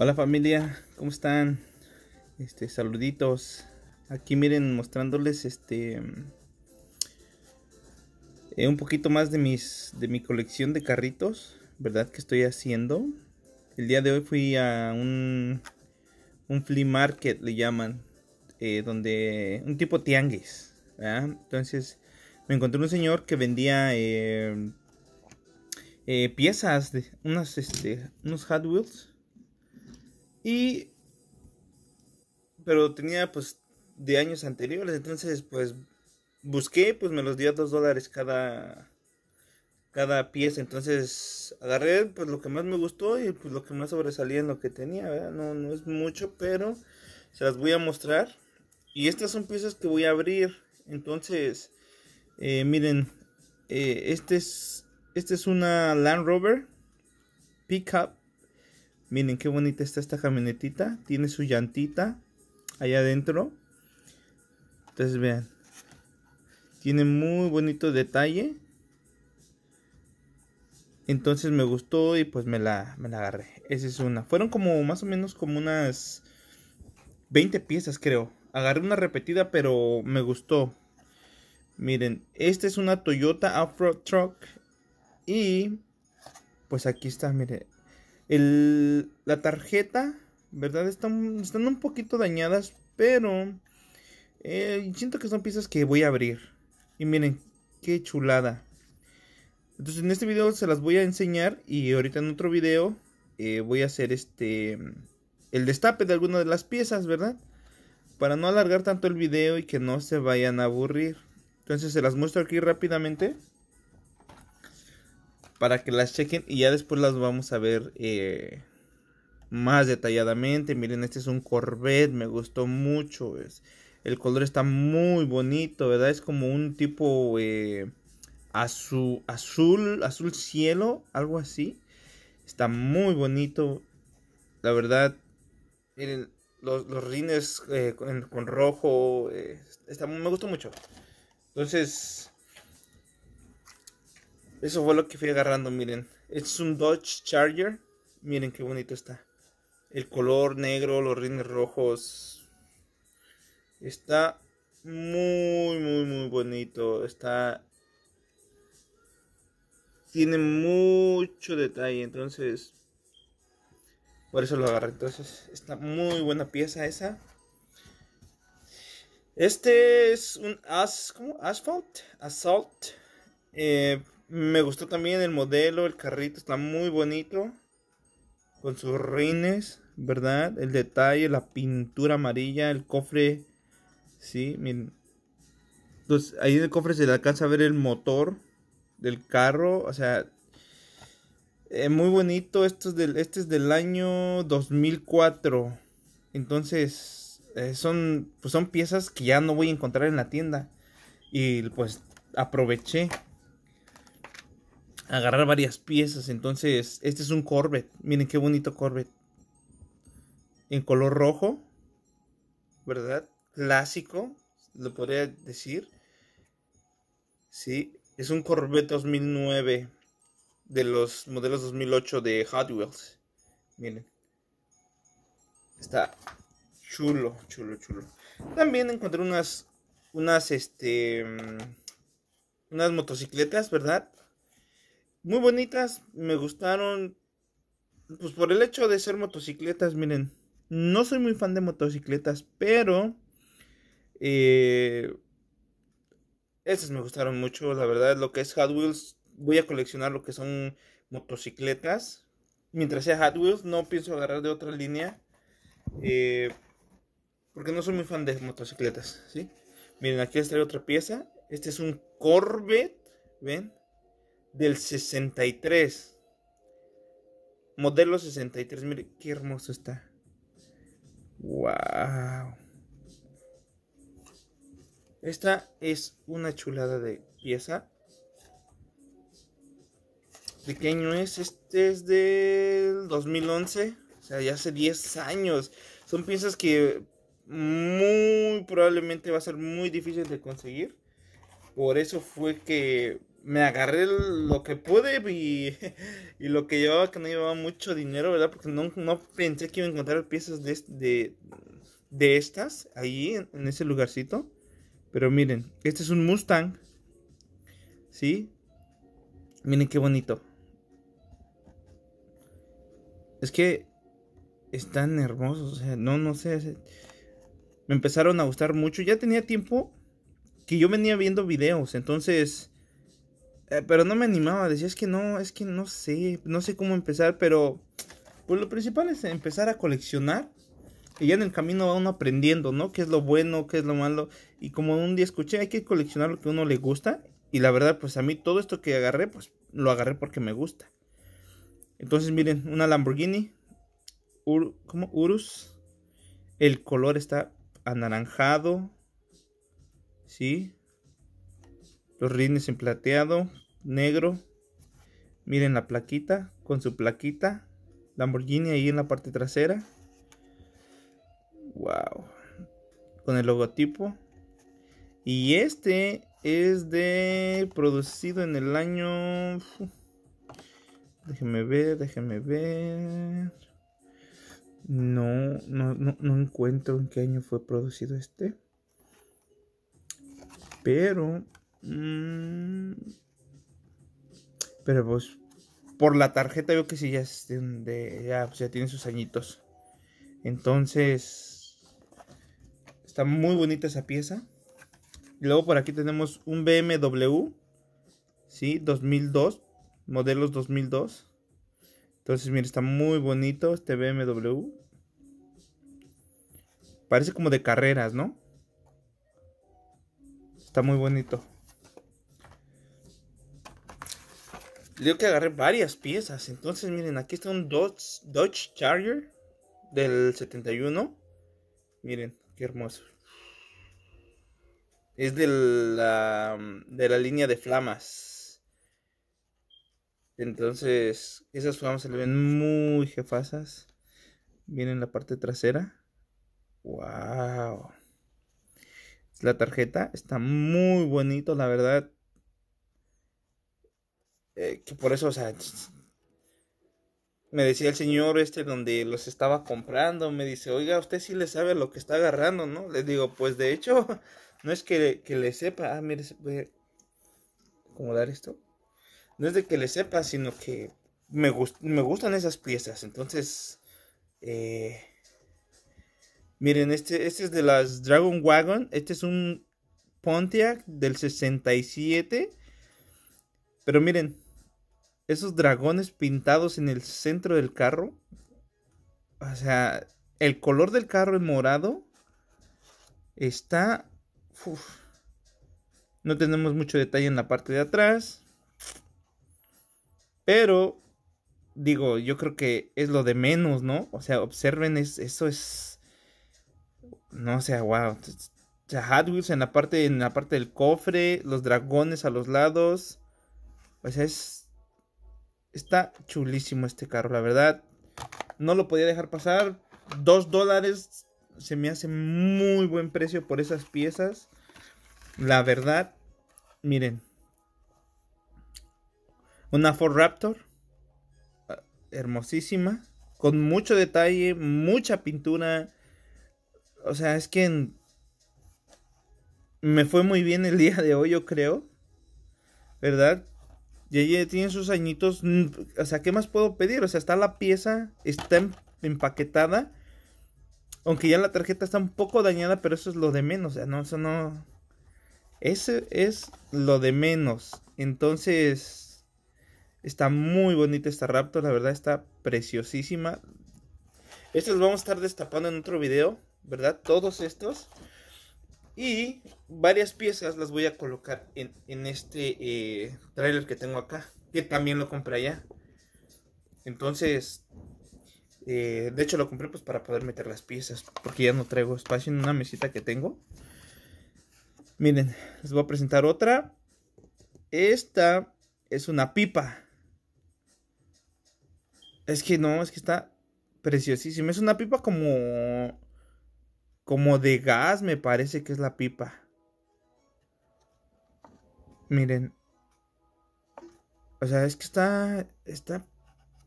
Hola familia, ¿cómo están? Este, saluditos. Aquí miren mostrándoles este eh, un poquito más de mis de mi colección de carritos, ¿verdad? que estoy haciendo. El día de hoy fui a un un flea market le llaman, eh, donde un tipo tianguis, Entonces me encontré un señor que vendía eh, piezas de este, unos Hot Wheels y. Pero tenía pues de años anteriores, entonces pues busqué, pues me los dio dos dólares cada, cada pieza. Entonces agarré pues lo que más me gustó y pues lo que más sobresalía en lo que tenía, No, es mucho, pero se las voy a mostrar. Y estas son piezas que voy a abrir. Entonces, eh, miren, eh, este, es, este es una Land Rover Pickup Miren qué bonita está esta camionetita. Tiene su llantita allá adentro. Entonces vean. Tiene muy bonito detalle. Entonces me gustó y pues me la, la agarré. Esa es una. Fueron como más o menos como unas 20 piezas creo. Agarré una repetida pero me gustó. Miren, esta es una Toyota Afro Truck. Y pues aquí está, miren la tarjeta, ¿verdad? Están, un poquito dañadas, pero eh, siento que son piezas que voy a abrir. Y miren, qué chulada. Entonces en este video se las voy a enseñar y ahorita en otro video eh, voy a hacer este el destape de alguna de las piezas, ¿verdad? Para no alargar tanto el video y que no se vayan a aburrir. Entonces se las muestro aquí rápidamente para que las chequen y ya después las vamos a ver eh, más detalladamente. Miren, este es un Corvette, me gustó mucho. El color está muy bonito, ¿verdad? Es como un tipo eh, azul, azul, azul cielo, algo así. Está muy bonito. La verdad, miren, los, los rines eh, con, rojo, está, me gustó mucho. Entonces, eso fue lo que fui agarrando, miren. Este es un Dodge Charger. Miren qué bonito está. El color negro, los rines rojos. Está muy, muy, muy bonito. Está... Tiene mucho detalle, entonces... Por eso lo agarré. Entonces, está muy buena pieza esa. Este es un as, Asphalt. Assault. Eh, me gustó también el modelo, el carrito está muy bonito. Con sus rines, ¿verdad? El detalle, la pintura amarilla, el cofre. Sí, miren. Entonces, pues, ahí en el cofre se le alcanza a ver el motor del carro. O sea, eh, muy bonito. del, este es del año 2004. Entonces, eh, son, pues, son piezas que ya no voy a encontrar en la tienda. Y pues aproveché agarrar varias piezas. Entonces, este es un Corvette. Miren qué bonito Corvette. En color rojo. ¿Verdad? Clásico, lo podría decir. Sí, es un Corvette 2009 de los modelos 2008 de Hot Wheels. Miren. Está chulo, chulo, chulo. También encontré unas unas este mm, unas motocicletas, ¿verdad? muy bonitas, me gustaron. Pues por el hecho de ser motocicletas, miren, no soy muy fan de motocicletas, pero... Eh, esas me gustaron mucho, la verdad, lo que es Hot Wheels, voy a coleccionar lo que son motocicletas. Mientras sea Hot Wheels, no pienso agarrar de otra línea. Eh, porque no soy muy fan de motocicletas, ¿sí? Miren, aquí les traigo otra pieza. Este es un Corvette, ¿ven? del 63. Modelo 63, mire qué hermoso está. Wow. Esta es una chulada de pieza. Pequeño es? Este es del 2011. O sea, ya hace 10 años. Son piezas que muy probablemente va a ser muy difícil de conseguir. Por eso fue que me agarré lo que pude y, y, lo que llevaba, que no llevaba mucho dinero, ¿verdad? Porque no, pensé que iba a encontrar piezas de, de, de estas ahí en, en, ese lugarcito. Pero miren, este es un Mustang. ¿Sí? Miren qué bonito. Es que están hermosos, o sea, no, no sé. Me empezaron a gustar mucho. Ya tenía tiempo que yo venía viendo videos, entonces eh, pero no me animaba, decía, es que no, es que no sé, no sé cómo empezar, pero pues lo principal es empezar a coleccionar. Y ya en el camino va uno aprendiendo, ¿no? ¿Qué es lo bueno, qué es lo malo? Y como un día escuché, hay que coleccionar lo que a uno le gusta. Y la verdad, pues a mí todo esto que agarré, pues lo agarré porque me gusta. Entonces, miren, una Lamborghini. Ur, ¿Cómo? Urus. El color está anaranjado. ¿Sí? Los rines en plateado, negro. Miren la plaquita, con su plaquita. Lamborghini ahí en la parte trasera. Wow. Con el logotipo. Y este es de producido en el año déjenme ver, déjenme ver. No, no, no, no, encuentro en qué año fue producido este. Pero Mm. pero pues por la tarjeta veo que sí ya, pues, ya, tiene sus añitos. Entonces está muy bonita esa pieza. Y luego por aquí tenemos un BMW, ¿sí? 2002, modelos 2002. Entonces, mire, está muy bonito este BMW. Parece como de carreras, ¿no? Está muy bonito. Digo que agarré varias piezas. Entonces, miren, aquí está un Dodge, Charger del 71. Miren, qué hermoso. Es de la, de la línea de flamas. Entonces, esas flamas se le ven muy jefasas. Miren la parte trasera. ¡Wow! La tarjeta está muy bonito, la verdad. Eh, que por eso, o sea, me decía el señor este donde los estaba comprando, me dice, oiga, usted sí le sabe lo que está agarrando, ¿no? Le digo, pues de hecho, no es que, le sepa, ah, mire, voy a acomodar esto. No es de que le sepa, sino que me, me gustan esas piezas, entonces, eh, miren, este, este es de las Dragon Wagon, este es un Pontiac del 67, pero miren, esos dragones pintados en el centro del carro. O sea, el color del carro en morado está... No tenemos mucho detalle en la parte de atrás. Pero, digo, yo creo que es lo de menos, ¿no? O sea, observen, eso es... No sé, wow. O sea, en la, parte, en la parte del cofre, los dragones a los lados. O sea, es Está chulísimo este carro, la verdad. No lo podía dejar pasar. Dos dólares se me hace muy buen precio por esas piezas. La verdad, miren. Una Ford Raptor. Ah, hermosísima. Con mucho detalle, mucha pintura. O sea, es que me fue muy bien el día de hoy, yo creo. ¿Verdad? Y tiene sus añitos. O sea, ¿qué más puedo pedir? O sea, está la pieza, está em, empaquetada. Aunque ya la tarjeta está un poco dañada, pero eso es lo de menos. O sea, no, eso no. Ese es lo de menos. Entonces, está muy bonita esta Raptor. La verdad, está preciosísima. Estos los vamos a estar destapando en otro video, ¿verdad? Todos estos. Y varias piezas las voy a colocar en, este eh, trailer que tengo acá, que también lo compré allá. Entonces, eh, de hecho lo compré pues para poder meter las piezas, porque ya no traigo espacio en una mesita que tengo. Miren, les voy a presentar otra. Esta es una pipa. Es que no, es que está preciosísima. Es una pipa como como de gas me parece que es la pipa. Miren. O sea, es que está... Está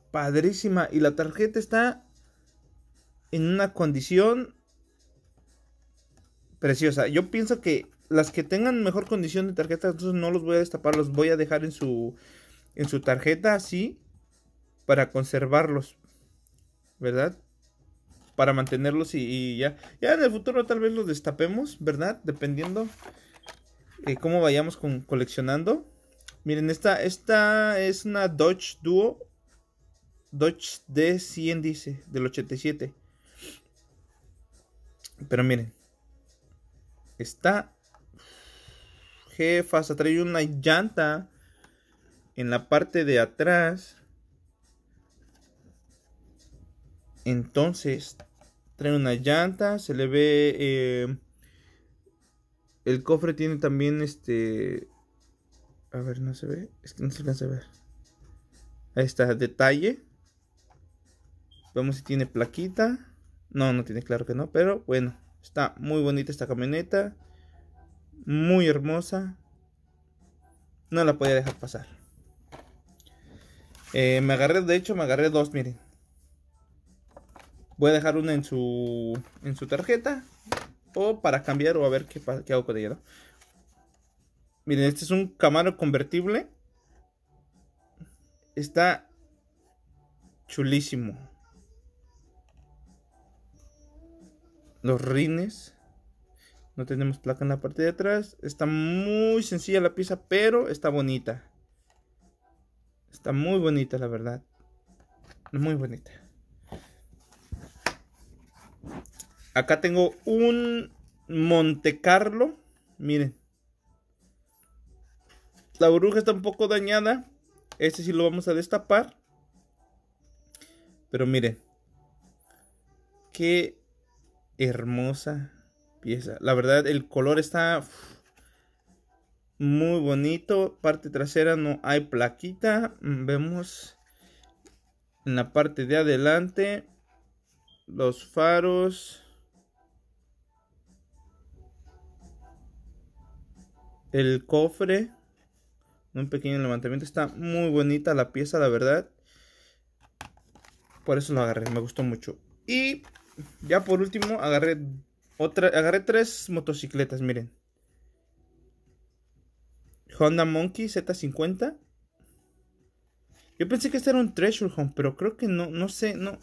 padrísima. Y la tarjeta está en una condición preciosa. Yo pienso que las que tengan mejor condición de tarjeta, entonces no los voy a destapar, los voy a dejar en su, en su tarjeta así para conservarlos. ¿Verdad? para mantenerlos y, ya. Ya en el futuro tal vez los destapemos, ¿verdad? Dependiendo De eh, cómo vayamos con, coleccionando. Miren, esta, esta es una Dodge Duo. Dodge D100 dice, del 87. Pero miren. Está... Jefas se trae una llanta en la parte de atrás. Entonces, trae una llanta, se le ve... Eh, el cofre tiene también este... A ver, no se ve. Es que no se alcanza a ver. Ahí está, detalle. Vemos si tiene plaquita. No, no tiene, claro que no. Pero bueno, está muy bonita esta camioneta. Muy hermosa. No la podía dejar pasar. Eh, me agarré, de hecho, me agarré dos, miren. Voy a dejar una en su, en su tarjeta. O para cambiar o a ver qué, hago con ella. Miren, este es un Camaro convertible. Está chulísimo. Los rines. No tenemos placa en la parte de atrás. Está muy sencilla la pieza, pero está bonita. Está muy bonita, la verdad. Muy bonita. Acá tengo un Monte Carlo. Miren. La burbuja está un poco dañada. Este sí lo vamos a destapar. Pero miren. Qué hermosa pieza. La verdad, el color está muy bonito. Parte trasera no hay plaquita. Mm, vemos en la parte de adelante los faros. el cofre, un pequeño levantamiento. Está muy bonita la pieza, la verdad. Por eso lo agarré, me gustó mucho. Y ya por último agarré otra, agarré tres motocicletas, miren. Honda Monkey Z50. Yo pensé que este era un Treasure Home pero creo que no, no sé, no.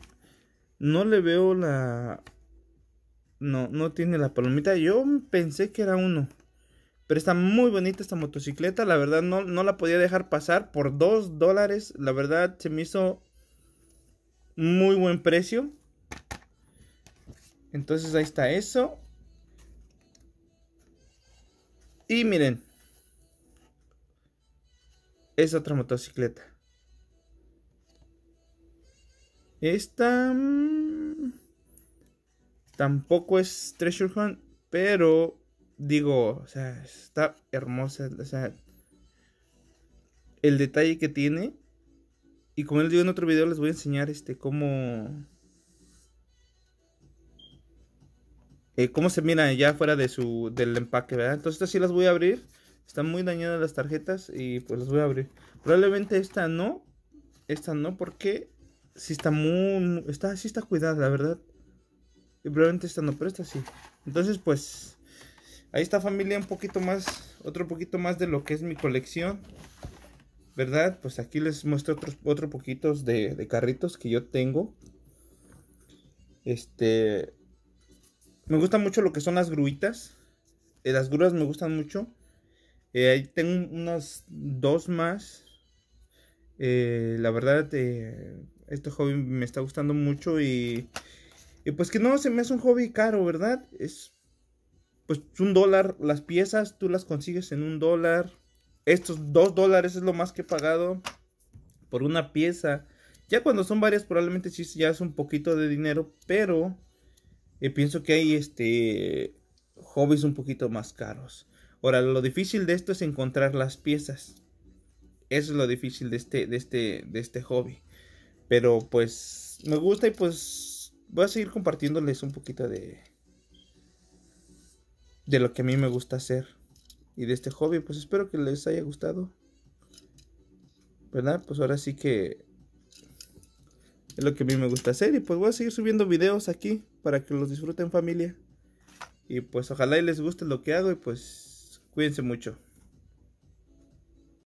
No le veo la... No, no tiene la palomita. Yo pensé que era uno. Pero está muy bonita esta motocicleta. La verdad no, la podía dejar pasar por 2 dólares. La verdad se me hizo muy buen precio. Entonces ahí está eso. Y miren. Es otra motocicleta. Esta... Mm, tampoco es Treasure Hunt, pero digo, o sea, está hermosa, o sea, el detalle que tiene. Y como les digo en otro video, les voy a enseñar este cómo... Eh, cómo se mira ya fuera de su, del empaque, ¿verdad? Entonces estas sí las voy a abrir. Están muy dañadas las tarjetas y pues las voy a abrir. Probablemente esta no. Esta no porque si está muy... Está, está cuidada, la verdad. Y probablemente esta no, pero esta sí. Entonces pues... Ahí está familia, un poquito más, otro poquito más de lo que es mi colección. ¿Verdad? Pues aquí les muestro otros, otro poquitos de, carritos que yo tengo. Este, me gusta mucho lo que son las gruitas. Eh, las grúas me gustan mucho. Eh, ahí tengo unas dos más. Eh, la verdad, este hobby me está gustando mucho y, y pues que no se me hace un hobby caro, ¿verdad? Es pues un dólar las piezas, tú las consigues en un dólar. Estos dos dólares es lo más que he pagado por una pieza. Ya cuando son varias probablemente sí ya es un poquito de dinero, pero eh, pienso que hay este hobbies un poquito más caros. Ahora, lo difícil de esto es encontrar las piezas. Eso es lo difícil de este, este, de este hobby. Pero pues me gusta y pues voy a seguir compartiéndoles un poquito de, de lo que a mí me gusta hacer y de este hobby. Pues espero que les haya gustado. ¿Verdad? Pues ahora sí que es lo que a mí me gusta hacer. Y pues voy a seguir subiendo videos aquí para que los disfruten familia. Y pues ojalá y les guste lo que hago y pues cuídense mucho.